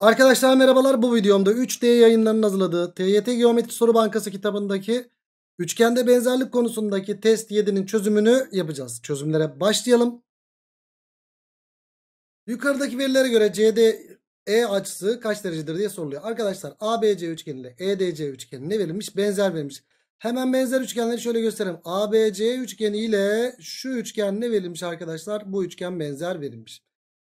Arkadaşlar merhabalar bu videomda 3D yayınlarının hazırladığı TYT Geometri Soru Bankası kitabındaki üçgende benzerlik konusundaki test 7'nin çözümünü yapacağız. Çözümlere başlayalım. Yukarıdaki verilere göre CDE açısı kaç derecedir diye soruluyor. Arkadaşlar ABC üçgeniyle EDC üçgeni ne verilmiş? Benzer verilmiş. Hemen benzer üçgenleri şöyle göstereyim. ABC üçgeni ile şu üçgen ne verilmiş arkadaşlar? Bu üçgen benzer verilmiş.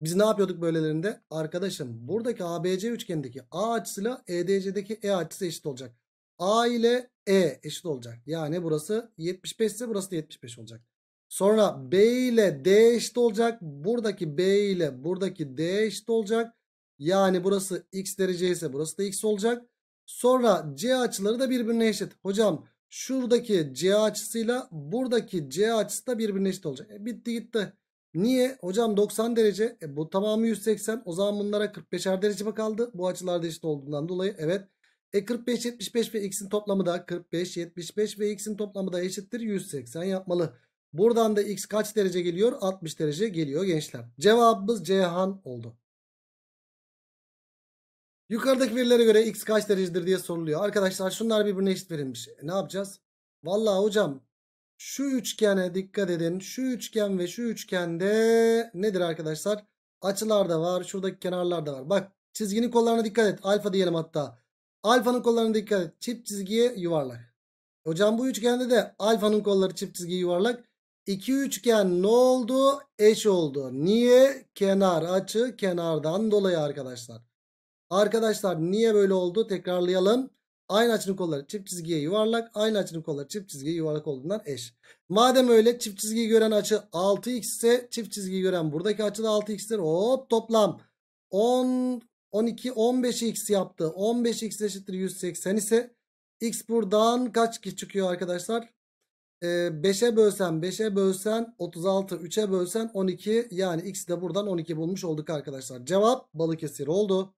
Biz ne yapıyorduk böylelerinde? Arkadaşım buradaki ABC üçgenindeki A açısıyla EDC'deki E açısı eşit olacak. A ile E eşit olacak. Yani burası 75 ise burası da 75 olacak. Sonra B ile D eşit olacak. Buradaki B ile buradaki D eşit olacak. Yani burası x derece ise burası da x olacak. Sonra C açıları da birbirine eşit. Hocam şuradaki C açısıyla buradaki C açısı da birbirine eşit olacak. E, bitti gitti. Niye? Hocam 90 derece. E, bu tamamı 180. O zaman bunlara 45'er derece mi kaldı? Bu açılarda eşit olduğundan dolayı evet. E 45, 75 ve x'in toplamı da 45, 75 ve x'in toplamı da eşittir 180 yapmalı. Buradan da x kaç derece geliyor? 60 derece geliyor gençler. Cevabımız Cihan oldu. Yukarıdaki verilere göre x kaç derecedir diye soruluyor. Arkadaşlar şunlar birbirine eşit verilmiş. E, ne yapacağız? Vallahi hocam şu üçgene dikkat edin. Şu üçgen ve şu üçgende nedir arkadaşlar? Açılar da var. Şuradaki kenarlar da var. Bak çizginin kollarına dikkat et. Alfa diyelim hatta. Alfanın kollarına dikkat et. Çift çizgiye yuvarlak. Hocam bu üçgende de alfanın kolları çift çizgiye yuvarlak. İki üçgen ne oldu? Eş oldu. Niye? Kenar açı kenardan dolayı arkadaşlar. Arkadaşlar niye böyle oldu? Tekrarlayalım. Aynı açının kolları çift çizgiye yuvarlak. Aynı açının kolları çift çizgiye yuvarlak olduğundan eş. Madem öyle çift çizgiyi gören açı 6x ise çift çizgiyi gören buradaki açı da 6x'tir. Hop toplam 10 12 15x yaptı. 15x eşittir 180 ise x buradan kaç çıkıyor arkadaşlar? Ee, 5'e bölsen 5'e bölsen 36 3'e bölsen 12 yani x de buradan 12 bulmuş olduk arkadaşlar. Cevap balık esir oldu.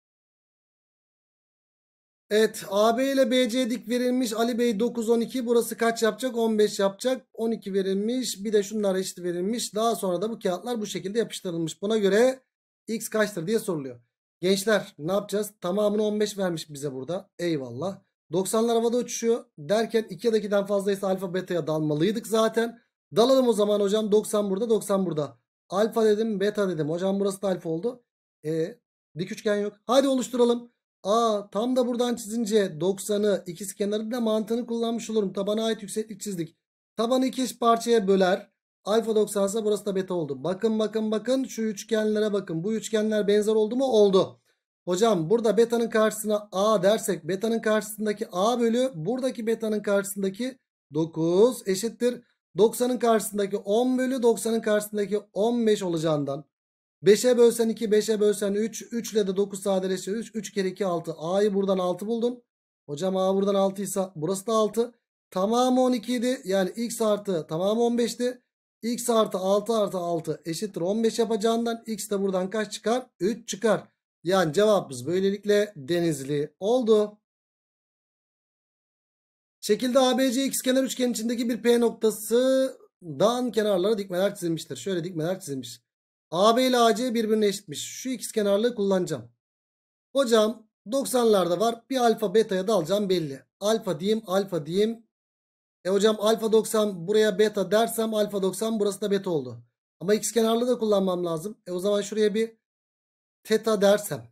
Evet AB ile BC dik verilmiş. Ali Bey 9 12 burası kaç yapacak? 15 yapacak. 12 verilmiş. Bir de şunlar eşit verilmiş. Daha sonra da bu kağıtlar bu şekilde yapıştırılmış. Buna göre x kaçtır diye soruluyor. Gençler ne yapacağız? Tamamını 15 vermiş bize burada. Eyvallah. 90'lar havada uçuşuyor derken 2 ya da 2'den fazlaysa alfa beta'ya dalmalıydık zaten. Dalalım o zaman hocam 90 burada 90 burada. Alfa dedim beta dedim. Hocam burası da alfa oldu. E, dik üçgen yok. Hadi oluşturalım. A tam da buradan çizince 90'ı ikisi kenarı da mantığını kullanmış olurum. Tabana ait yükseklik çizdik. Tabanı iki parçaya böler. Alfa 90 ise burası da beta oldu. Bakın bakın bakın şu üçgenlere bakın. Bu üçgenler benzer oldu mu? Oldu. Hocam burada beta'nın karşısına A dersek beta'nın karşısındaki A bölü buradaki beta'nın karşısındaki 9 eşittir. 90'ın karşısındaki 10 bölü 90'ın karşısındaki 15 olacağından 5'e bölsen 2, 5'e bölsen 3. 3 ile de 9 sadeleşiyor. 3, 3 kere 2 6. A'yı buradan 6 buldun. Hocam A buradan 6 ise burası da 6. Tamamı 12 idi. Yani x artı tamamı 15'ti. x artı 6 artı 6 eşittir 15 yapacağından x de buradan kaç çıkar? 3 çıkar. Yani cevabımız böylelikle denizli oldu. Şekilde ABC x kenar üçgen içindeki bir P noktası noktasından kenarlara dikmeler çizilmiştir. Şöyle dikmeler çizilmiş. AB ile AC birbirine eşitmiş. Şu ikiz kenarlığı kullanacağım. Hocam 90'larda var. Bir alfa beta'ya da alacağım belli. Alfa diyeyim alfa diyeyim. E hocam alfa 90 buraya beta dersem alfa 90 burası da beta oldu. Ama x kenarlığı da kullanmam lazım. E o zaman şuraya bir teta dersem.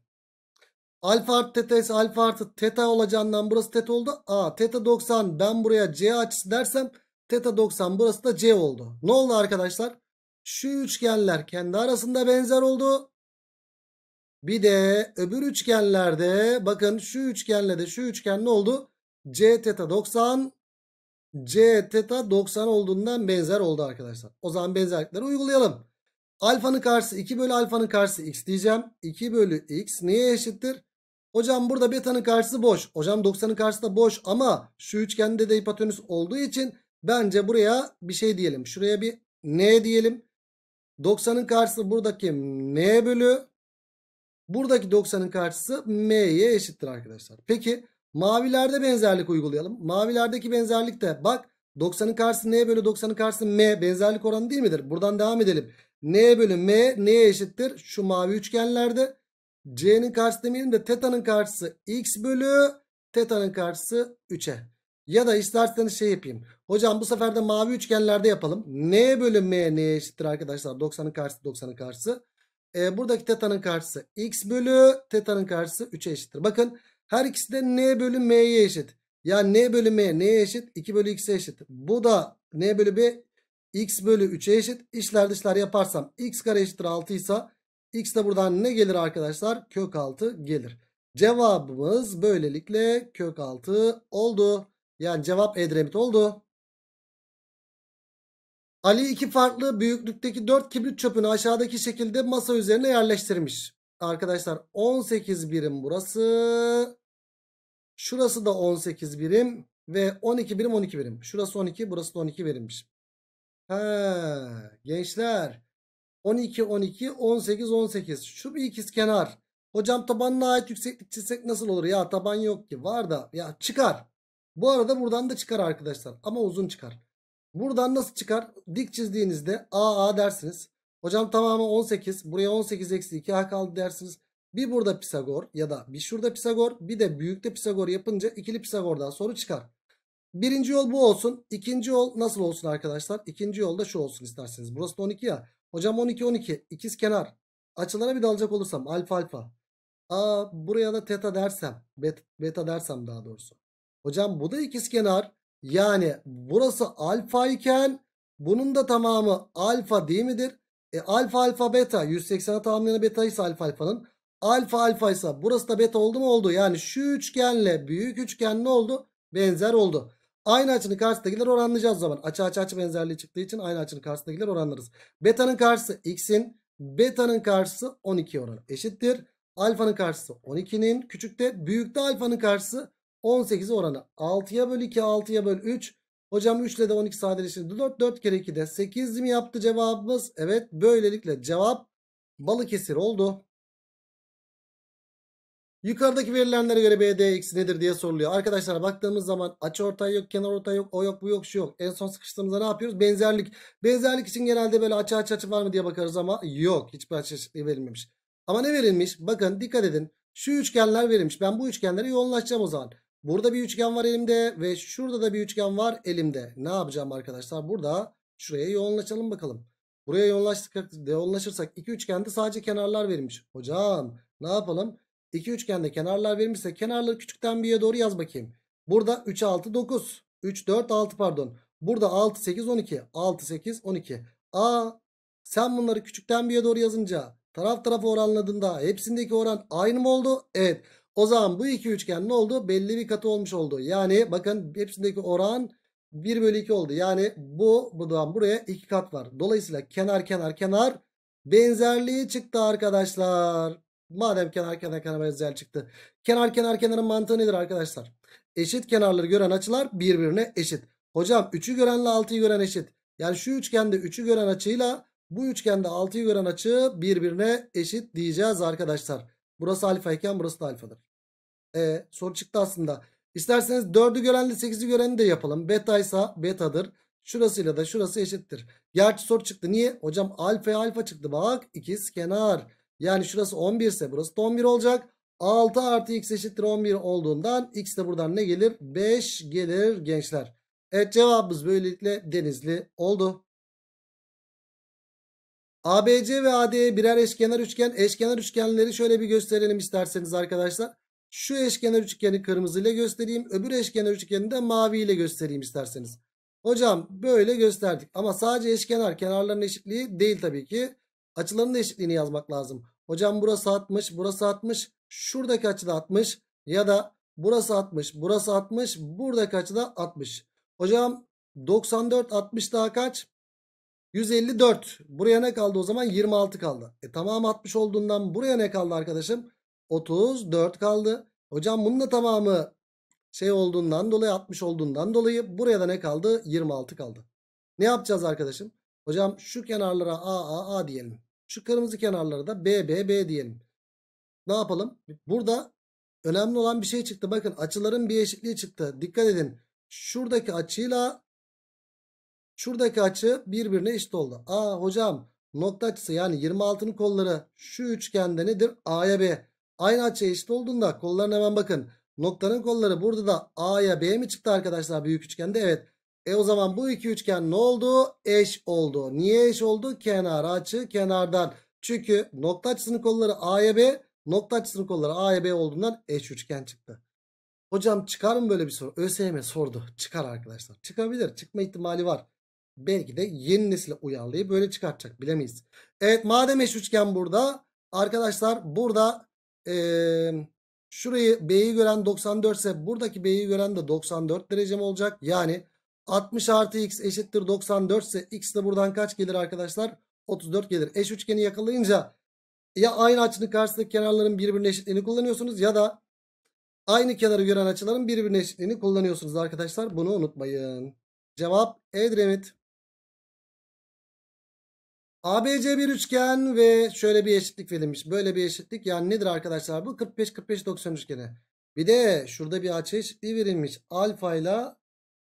Alfa artı teta ise alfa artı teta olacağından burası teta oldu. A teta 90 ben buraya c açısı dersem teta 90 burası da c oldu. Ne oldu arkadaşlar? şu üçgenler kendi arasında benzer oldu. Bir de öbür üçgenlerde bakın şu üçgenle de şu üçgen ne oldu? C teta 90 C teta 90 olduğundan benzer oldu arkadaşlar. O zaman benzerlikleri uygulayalım. Alfanın karşısı 2 bölü alfanın karşısı x diyeceğim. 2 bölü x neye eşittir? Hocam burada beta'nın karşısı boş. Hocam 90'ın karşısı da boş ama şu üçgende de hipotenüs olduğu için bence buraya bir şey diyelim. Şuraya bir n diyelim. 90'ın karşısı buradaki n bölü. Buradaki 90'ın karşısı m'ye eşittir arkadaşlar. Peki mavilerde benzerlik uygulayalım. Mavilerdeki benzerlik de bak 90'ın karşısı n bölü 90'ın karşısı m benzerlik oranı değil midir? Buradan devam edelim. n bölü m neye eşittir? Şu mavi üçgenlerde c'nin karşısı demeyelim de teta'nın karşısı x bölü teta'nın karşısı 3'e. Ya da isterseniz şey yapayım. Hocam bu sefer de mavi üçgenlerde yapalım. N bölü M neye eşittir arkadaşlar? 90'ın karşısı 90'ın karşısı. E, buradaki teta'nın karşısı x bölü teta'nın karşısı 3'e eşittir. Bakın her ikisi de n bölü m'ye eşit. Ya n bölü m neye eşit? 2 bölü x'e eşit. Bu da n bölü b x bölü 3'e eşit. İşler dışlar yaparsam x kare eşittir 6 ise x de buradan ne gelir arkadaşlar? Kök 6 gelir. Cevabımız böylelikle kök 6 oldu. Yani cevap Edremit oldu. Ali iki farklı büyüklükteki 4 kibrit çöpünü aşağıdaki şekilde masa üzerine yerleştirmiş. Arkadaşlar 18 birim burası. Şurası da 18 birim ve 12 birim 12 birim. Şurası 12 burası da 12 birimmiş. Ha, gençler 12 12 18 18 şu bir ikiz kenar. Hocam tabanına ait yükseklik çizsek nasıl olur? Ya taban yok ki var da ya çıkar. Bu arada buradan da çıkar arkadaşlar. Ama uzun çıkar. Buradan nasıl çıkar? Dik çizdiğinizde AA dersiniz. Hocam tamamı 18. Buraya 18 eksi 2 A kaldı dersiniz. Bir burada Pisagor ya da bir şurada Pisagor bir de büyükte Pisagor yapınca ikili Pisagor'dan soru çıkar. Birinci yol bu olsun. İkinci yol nasıl olsun arkadaşlar? İkinci yol da şu olsun isterseniz. Burası da 12 ya. Hocam 12 12 ikiz kenar. Açılara bir dalacak olursam alfa alfa. Aa, buraya da teta dersem bet, beta dersem daha doğrusu. Hocam bu da ikizkenar. Yani burası alfa iken bunun da tamamı alfa değil midir? E alfa alfa beta 180'e tamamlayan beta ise alfa alfanın. Alfa alfa ise burası da beta oldu mu oldu. Yani şu üçgenle büyük üçgen ne oldu? Benzer oldu. Aynı açının karşısındakiler oranlayacağız o zaman. Açı açı açı benzerliği çıktığı için aynı açının karşısındakiler oranlarız. Beta'nın karşısı x'in. Beta'nın karşısı 12 oranı eşittir. Alfa'nın karşısı 12'nin. Küçükte büyükte alfa'nın karşısı 18 oranı 6'ya böl 2 6'ya böl 3. Hocam 3 ile de 12 sadeleştirdi. 4 4 kere 2 de 8 mi yaptı cevabımız? Evet böylelikle cevap Balıkesir oldu. Yukarıdaki verilenlere göre BD eksi nedir diye soruluyor. Arkadaşlar baktığımız zaman açı ortay yok, kenar ortay yok, o yok, bu yok, şu yok. En son sıkıştığımızda ne yapıyoruz? Benzerlik. Benzerlik için genelde böyle açı açı açı var mı diye bakarız ama yok. Hiçbir açı eşitliği verilmemiş. Ama ne verilmiş? Bakın dikkat edin. Şu üçgenler verilmiş. Ben bu üçgenleri yoğunlaşacağım o zaman. Burada bir üçgen var elimde ve şurada da bir üçgen var elimde. Ne yapacağım arkadaşlar? Burada şuraya yoğunlaşalım bakalım. Buraya yoğunlaşırsak iki üçgende sadece kenarlar verilmiş. Hocam ne yapalım? İki üçgende kenarlar verilmişse kenarları küçükten bir'e doğru yaz bakayım. Burada 3, 6, 9. 3, 4, 6 pardon. Burada 6, 8, 12. 6, 8, 12. Aa sen bunları küçükten bir'e doğru yazınca taraf tarafa oranladığında hepsindeki oran aynı mı oldu? Evet. O zaman bu iki üçgen ne oldu? Belli bir katı olmuş oldu. Yani bakın hepsindeki oran 1 bölü 2 oldu. Yani bu buradan buraya 2 kat var. Dolayısıyla kenar kenar kenar benzerliği çıktı arkadaşlar. Madem kenar kenar kenar benzer çıktı. Kenar kenar kenarın mantığı nedir arkadaşlar? Eşit kenarları gören açılar birbirine eşit. Hocam 3'ü görenle 6'yı gören eşit. Yani şu üçgende 3'ü gören açıyla bu üçgende 6'yı gören açı birbirine eşit diyeceğiz arkadaşlar. Burası alfa iken burası da alfadır. E, soru çıktı aslında. İsterseniz 4'ü görenle 8'i göreni de yapalım. Beta ise betadır. Şurasıyla da şurası eşittir. Gerçi soru çıktı. Niye? Hocam alfa alfa çıktı. Bak ikiz kenar. Yani şurası 11 ise burası da 11 olacak. 6 artı x eşittir 11 olduğundan x de buradan ne gelir? 5 gelir gençler. Evet cevabımız böylelikle denizli oldu. ABC ve AD'ye birer eşkenar üçgen. Eşkenar üçgenleri şöyle bir gösterelim isterseniz arkadaşlar. Şu eşkenar üçgeni kırmızıyla göstereyim. Öbür eşkenar üçgeni de maviyle göstereyim isterseniz. Hocam böyle gösterdik. Ama sadece eşkenar kenarların eşitliği değil tabii ki. Açıların eşitliğini yazmak lazım. Hocam burası 60, burası 60, şuradaki açı da 60 ya da burası 60, burası 60, buradaki açı da 60. Hocam 94, 60 daha kaç? 154. Buraya ne kaldı o zaman? 26 kaldı. E tamam 60 olduğundan buraya ne kaldı arkadaşım? 34 kaldı. Hocam bunun da tamamı şey olduğundan dolayı 60 olduğundan dolayı buraya da ne kaldı? 26 kaldı. Ne yapacağız arkadaşım? Hocam şu kenarlara A A A diyelim. Şu kırmızı kenarlara da B B B diyelim. Ne yapalım? Burada önemli olan bir şey çıktı. Bakın açıların bir eşitliği çıktı. Dikkat edin. Şuradaki açıyla şuradaki açı birbirine eşit oldu. A hocam nokta açısı yani 26'nın kolları şu üçgende nedir? A'ya B. Aynı açıya eşit olduğunda kollarına hemen bakın. Noktanın kolları burada da A'ya B'ye mi çıktı arkadaşlar büyük üçgende? Evet. E o zaman bu iki üçgen ne oldu? Eş oldu. Niye eş oldu? Kenar açı kenardan. Çünkü nokta açısının kolları A'ya B. Nokta açısının kolları A'ya B olduğundan eş üçgen çıktı. Hocam çıkar mı böyle bir soru? ÖSYM sordu. Çıkar arkadaşlar. Çıkabilir. Çıkma ihtimali var. Belki de yeni nesile uyarlayıp böyle çıkartacak. Bilemeyiz. Evet madem eş üçgen burada. Arkadaşlar burada e, şurayı B'yi gören 94 ise buradaki B'yi gören de 94 derecem olacak. Yani 60 artı X eşittir 94 ise X de buradan kaç gelir arkadaşlar? 34 gelir. Eş üçgeni yakalayınca ya aynı açının karşısındaki kenarların birbirine eşitliğini kullanıyorsunuz ya da aynı kenarı gören açıların birbirine eşitliğini kullanıyorsunuz arkadaşlar. Bunu unutmayın. Cevap Edremit. ABC bir üçgen ve şöyle bir eşitlik verilmiş. Böyle bir eşitlik yani nedir arkadaşlar bu? 45 45 90 üçgeni. Bir de şurada bir açı eşitliği verilmiş. Alfa ile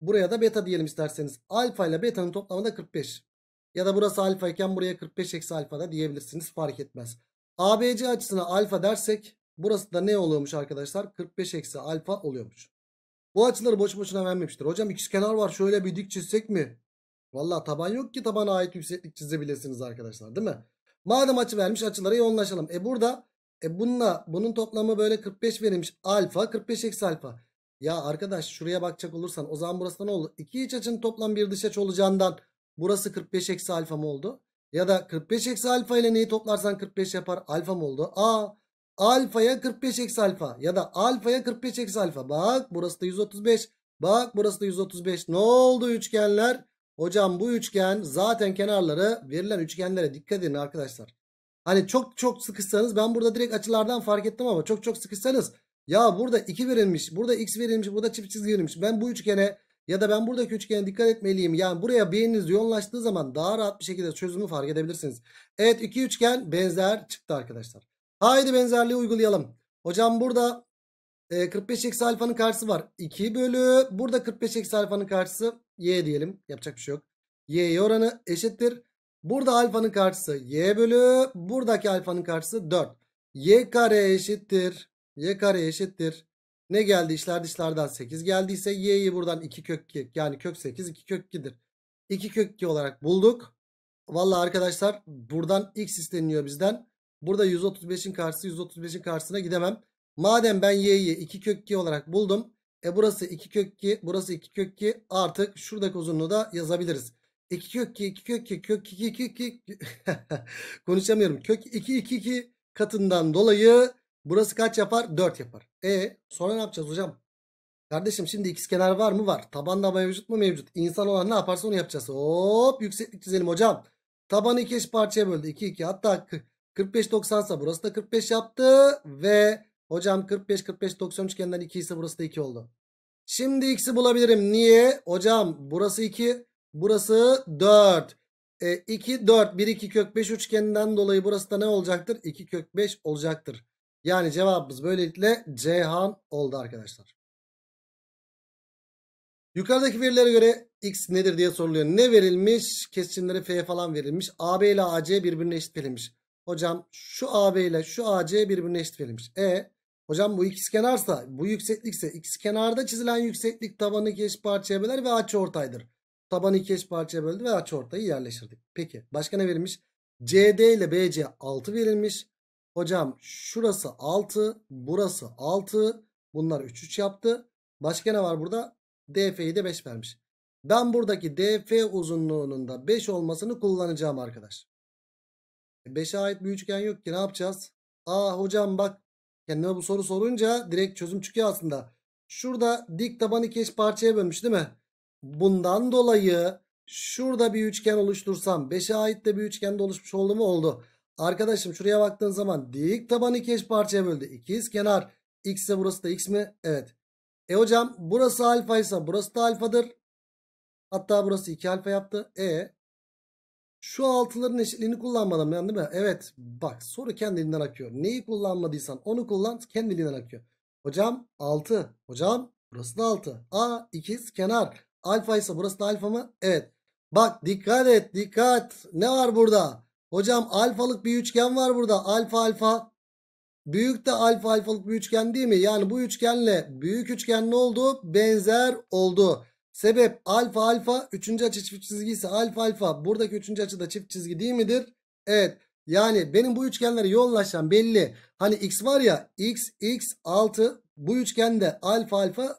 buraya da beta diyelim isterseniz. Alfa ile betanın toplamı da 45. Ya da burası alfa iken buraya 45 eksi alfa da diyebilirsiniz fark etmez. ABC açısına alfa dersek burası da ne oluyormuş arkadaşlar? 45 eksi alfa oluyormuş. Bu açıları boş boşuna vermemiştir. Hocam ikizkenar var şöyle bir dik çizsek mi? Valla taban yok ki tabana ait yükseklik çizebilirsiniz arkadaşlar değil mi? Madem açı vermiş açılara yoğunlaşalım. E burada e bununla bunun toplamı böyle 45 verilmiş alfa 45 eksi alfa. Ya arkadaş şuraya bakacak olursan o zaman burası ne oldu? İki iç açının toplam bir dış açı olacağından burası 45 eksi alfa mı oldu? Ya da 45 eksi alfa ile neyi toplarsan 45 yapar alfa mı oldu? A alfaya 45 eksi alfa ya da alfaya 45 eksi alfa. Bak burası da 135. Bak burası da 135. Ne oldu üçgenler? Hocam bu üçgen zaten kenarları verilen üçgenlere dikkat edin arkadaşlar. Hani çok çok sıkışsanız ben burada direkt açılardan fark ettim ama çok çok sıkışsanız ya burada 2 verilmiş, burada x verilmiş, burada çift çizgi verilmiş. Ben bu üçgene ya da ben buradaki üçgene dikkat etmeliyim. Yani buraya beyniniz yoğunlaştığı zaman daha rahat bir şekilde çözümü fark edebilirsiniz. Evet iki üçgen benzer çıktı arkadaşlar. Haydi benzerliği uygulayalım. Hocam burada 45 e, eksi alfanın karşısı var. 2 bölü burada 45 eksi alfanın karşısı y diyelim. Yapacak bir şey yok. y oranı eşittir. Burada alfanın karşısı y bölü buradaki alfanın karşısı 4. y kare eşittir. y kare eşittir. Ne geldi işler dışlardan 8 geldiyse y'yi buradan 2 kök 2 yani kök 8 2 kök 2'dir. 2 kök 2 olarak bulduk. Valla arkadaşlar buradan x isteniyor bizden. Burada 135'in karşısı 135'in karşısına gidemem. Madem ben y'yi 2 kök 2 olarak buldum. E burası 2 kök 2. Burası 2 kök 2. Artık şuradaki uzunluğu da yazabiliriz. 2 kök 2 2 kök 2 kök 2 2 2 konuşamıyorum. Kök 2 2 2 katından dolayı burası kaç yapar? 4 yapar. E sonra ne yapacağız hocam? Kardeşim şimdi ikizkenar var mı? Var. Tabanda mevcut mu? Mevcut. İnsan olan ne yaparsa onu yapacağız. Hop yükseklik çizelim hocam. Tabanı iki eş parçaya böldü. 2 2 hatta 45 90 ise burası da 45 yaptı ve Hocam 45 45 90 üçgenden 2 ise burası da 2 oldu. Şimdi x'i bulabilirim. Niye? Hocam burası 2 burası 4. E, 2 4 1 2 kök 5 üçgeninden dolayı burası da ne olacaktır? 2 kök 5 olacaktır. Yani cevabımız böylelikle Ceyhan oldu arkadaşlar. Yukarıdaki verilere göre x nedir diye soruluyor. Ne verilmiş? Kesişimleri f falan verilmiş. AB ile AC birbirine eşit verilmiş. Hocam şu AB ile şu AC birbirine eşit verilmiş. E Hocam bu ikizkenarsa bu yükseklikse ikizkenarda çizilen yükseklik tabanı iki eş parçaya böler ve açıortaydır. Tabanı iki eş parçaya böldü ve açıortayı yerleştirdik. Peki başka ne verilmiş? CD ile BC 6 verilmiş. Hocam şurası 6, burası 6. Bunlar 3 3 yaptı. Başka ne var burada? DF'yi de 5 vermiş. Ben buradaki DF uzunluğunun da 5 olmasını kullanacağım arkadaş. 5'e ait bir üçgen yok ki ne yapacağız? Aa hocam bak Kendime bu soru sorunca direkt çözüm çıkıyor aslında. Şurada dik tabanı iki eş parçaya bölmüş değil mi? Bundan dolayı şurada bir üçgen oluştursam 5'e ait de bir üçgende oluşmuş oldu mu? Oldu. Arkadaşım şuraya baktığın zaman dik taban iki eş parçaya böldü. İkiz kenar. X ise burası da X mi? Evet. E hocam burası alfa ise burası da alfadır. Hatta burası 2 alfa yaptı. E şu altıların eşitliğini kullanmadım yani değil mi? Evet bak soru kendiliğinden akıyor. Neyi kullanmadıysan onu kullan kendiliğinden akıyor. Hocam 6. Hocam burası da 6. A ikiz kenar. Alfa ise burası da alfa mı? Evet. Bak dikkat et dikkat. Ne var burada? Hocam alfalık bir üçgen var burada. Alfa alfa. Büyük de alfa alfalık bir üçgen değil mi? Yani bu üçgenle büyük üçgen ne oldu? Benzer oldu. Sebep alfa alfa. Üçüncü açı çift çizgi ise alfa alfa. Buradaki üçüncü açı da çift çizgi değil midir? Evet. Yani benim bu üçgenlere yoğunlaşan belli. Hani x var ya x x 6 bu üçgende alfa alfa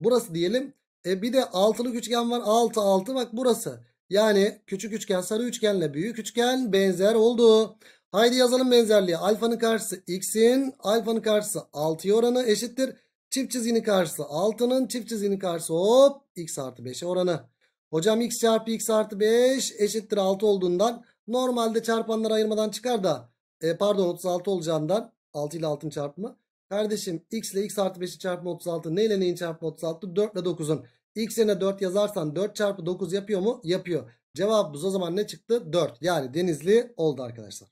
burası diyelim. E bir de altılık üçgen var 6 6 bak burası. Yani küçük üçgen sarı üçgenle büyük üçgen benzer oldu. Haydi yazalım benzerliği. Alfanın karşısı x'in alfanın karşısı 6'ya oranı eşittir. Çift çizginin karşısı 6'nın çift çizginin karşısı hop x artı 5'e oranı. Hocam x çarpı x artı 5 eşittir 6 olduğundan normalde çarpanları ayırmadan çıkar da e, pardon 36 olacağından 6 ile 6'ın çarpımı. Kardeşim x ile x artı 5'i çarpımı 36 ne ile neyin çarpımı 36 4 ile 9'un. x yerine 4 yazarsan 4 çarpı 9 yapıyor mu? Yapıyor. Cevabımız o zaman ne çıktı? 4 yani denizli oldu arkadaşlar.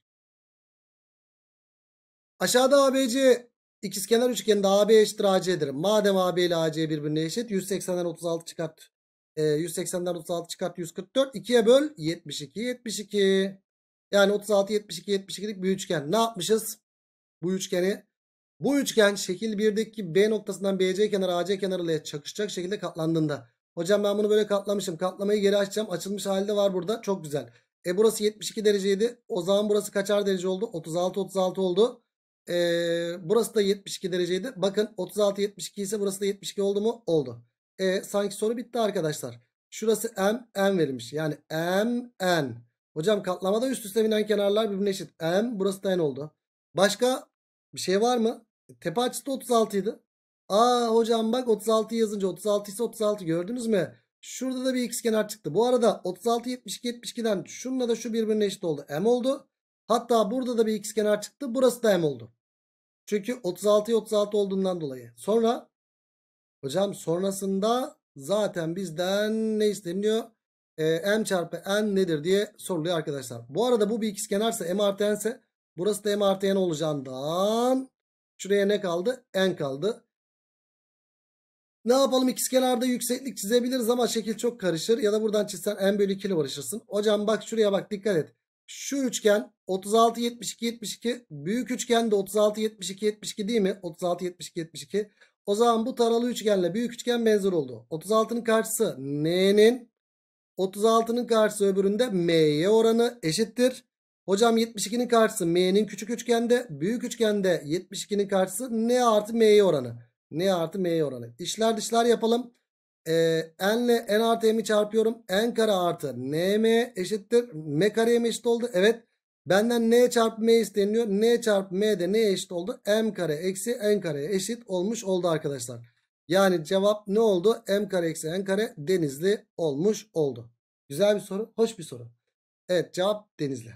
Aşağıda ABC İkizkenar üçgeninde AB eşittir AC'dir. Madem AB ile AC birbirine eşit 180'den 36 çıkart. E, 180'den 36 çıkart 144. 2'ye böl 72 72. Yani 36 72 72'lik bir üçgen. Ne yapmışız? Bu üçgeni bu üçgen şekil 1'deki B noktasından BC kenarı AC kenarı ile çakışacak şekilde katlandığında. Hocam ben bunu böyle katlamışım. Katlamayı geri açacağım. Açılmış halde var burada. Çok güzel. E burası 72 dereceydi. O zaman burası kaçar derece oldu? 36 36 oldu e, burası da 72 dereceydi. Bakın 36 72 ise burası da 72 oldu mu? Oldu. E, sanki soru bitti arkadaşlar. Şurası M, M verilmiş. Yani M, N. Hocam katlamada üst üste binen kenarlar birbirine eşit. M burası da N oldu. Başka bir şey var mı? Tepe açısı da 36 idi. Aa hocam bak 36 yazınca 36 ise 36 gördünüz mü? Şurada da bir x kenar çıktı. Bu arada 36 72 72'den şununla da şu birbirine eşit oldu. M oldu. Hatta burada da bir x kenar çıktı. Burası da M oldu. Çünkü 36'ya 36 olduğundan dolayı. Sonra hocam sonrasında zaten bizden ne isteniyor? Ee, m çarpı n nedir diye soruluyor arkadaşlar. Bu arada bu bir ikizkenarsa m artı n ise burası da m artı n olacağından şuraya ne kaldı? n kaldı. Ne yapalım ikizkenarda yükseklik çizebiliriz ama şekil çok karışır. Ya da buradan çizsen n bölü 2 ile uğraşırsın. Hocam bak şuraya bak dikkat et. Şu üçgen 36 72 72 büyük üçgen de 36 72 72 değil mi? 36 72 72. O zaman bu taralı üçgenle büyük üçgen benzer oldu. 36'nın karşısı n'nin 36'nın karşısı öbüründe m'ye oranı eşittir. Hocam 72'nin karşısı m'nin küçük üçgende büyük üçgende 72'nin karşısı n artı m'ye oranı. n artı m'ye oranı. İşler dışlar yapalım e, ee, n ile n artı m'i çarpıyorum. n kare artı N M eşittir. m kareye mi eşit oldu? Evet. Benden n çarpı m isteniliyor. n çarpı m de neye eşit oldu? m kare eksi n kareye eşit olmuş oldu arkadaşlar. Yani cevap ne oldu? m kare eksi n kare denizli olmuş oldu. Güzel bir soru. Hoş bir soru. Evet cevap denizli.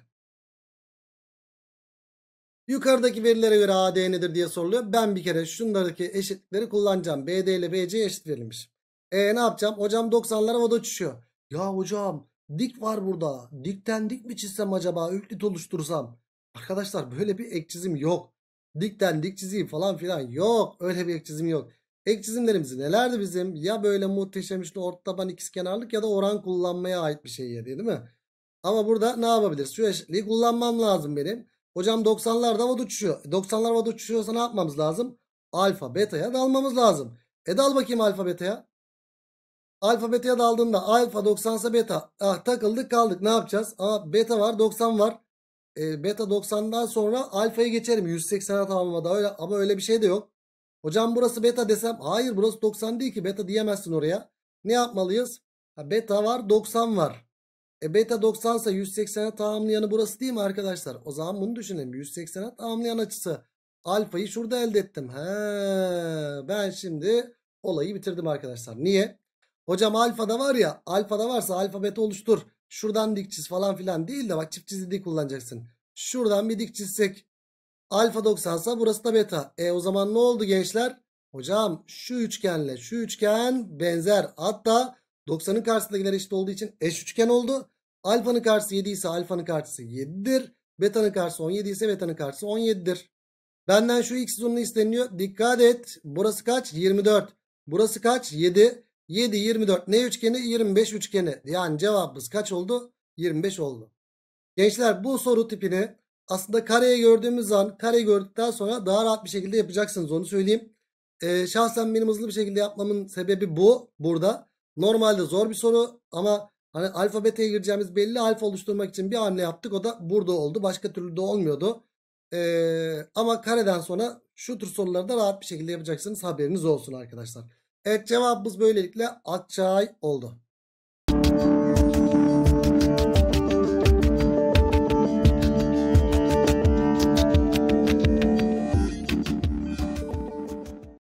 Yukarıdaki verilere göre AD nedir diye soruluyor. Ben bir kere şunlardaki eşitlikleri kullanacağım. BD ile BC eşit verilmiş. E ne yapacağım? Hocam 90'lara o da uçuşuyor. Ya hocam dik var burada. Dikten dik mi çizsem acaba? Öklit oluştursam. Arkadaşlar böyle bir ek çizim yok. Dikten dik çizeyim falan filan yok. Öyle bir ek çizim yok. Ek çizimlerimiz nelerdi bizim? Ya böyle muhteşem işte ortadan taban ikizkenarlık ya da oran kullanmaya ait bir şey yedi değil mi? Ama burada ne yapabiliriz? Şu eşitliği kullanmam lazım benim. Hocam 90'larda havada uçuşuyor. 90'lar e, havada uçuşuyorsa ne yapmamız lazım? Alfa beta'ya dalmamız lazım. E dal bakayım alfa beta'ya. Alfa beta'ya daldığında alfa 90 90'sa beta ah, takıldık kaldık ne yapacağız? Aa, beta var 90 var. E, beta 90'dan sonra alfayı geçerim 180'e tamamlamada öyle, ama öyle bir şey de yok. Hocam burası beta desem hayır burası 90 değil ki beta diyemezsin oraya. Ne yapmalıyız? Ha, beta var 90 var. E beta 90 ise 180'e tamamlayanı burası değil mi arkadaşlar? O zaman bunu düşünelim. 180'e tamamlayan açısı. Alfayı şurada elde ettim. He, ben şimdi olayı bitirdim arkadaşlar. Niye? Hocam alfada var ya alfada varsa alfabeti oluştur. Şuradan dik çiz falan filan değil de bak çift çizili kullanacaksın. Şuradan bir dik çizsek. Alfa 90 sa burası da beta. E o zaman ne oldu gençler? Hocam şu üçgenle şu üçgen benzer. Hatta 90'ın karşısındakiler eşit olduğu için eş üçgen oldu. Alfanın karşısı 7 ise alfanın karşısı 7'dir. Beta'nın karşısı 17 ise beta'nın karşısı 17'dir. Benden şu x uzunluğu isteniyor. Dikkat et. Burası kaç? 24. Burası kaç? 7. 7 24 ne üçgeni 25 üçgeni yani cevabımız kaç oldu 25 oldu. Gençler bu soru tipini aslında kareye gördüğümüz zaman kare gördükten sonra daha rahat bir şekilde yapacaksınız onu söyleyeyim. Ee, şahsen benim hızlı bir şekilde yapmamın sebebi bu burada. Normalde zor bir soru ama hani alfabeteye gireceğimiz belli alfa oluşturmak için bir hamle yaptık o da burada oldu. Başka türlü de olmuyordu. Ee, ama kareden sonra şu tür soruları da rahat bir şekilde yapacaksınız haberiniz olsun arkadaşlar. Evet cevabımız böylelikle Akçay oldu.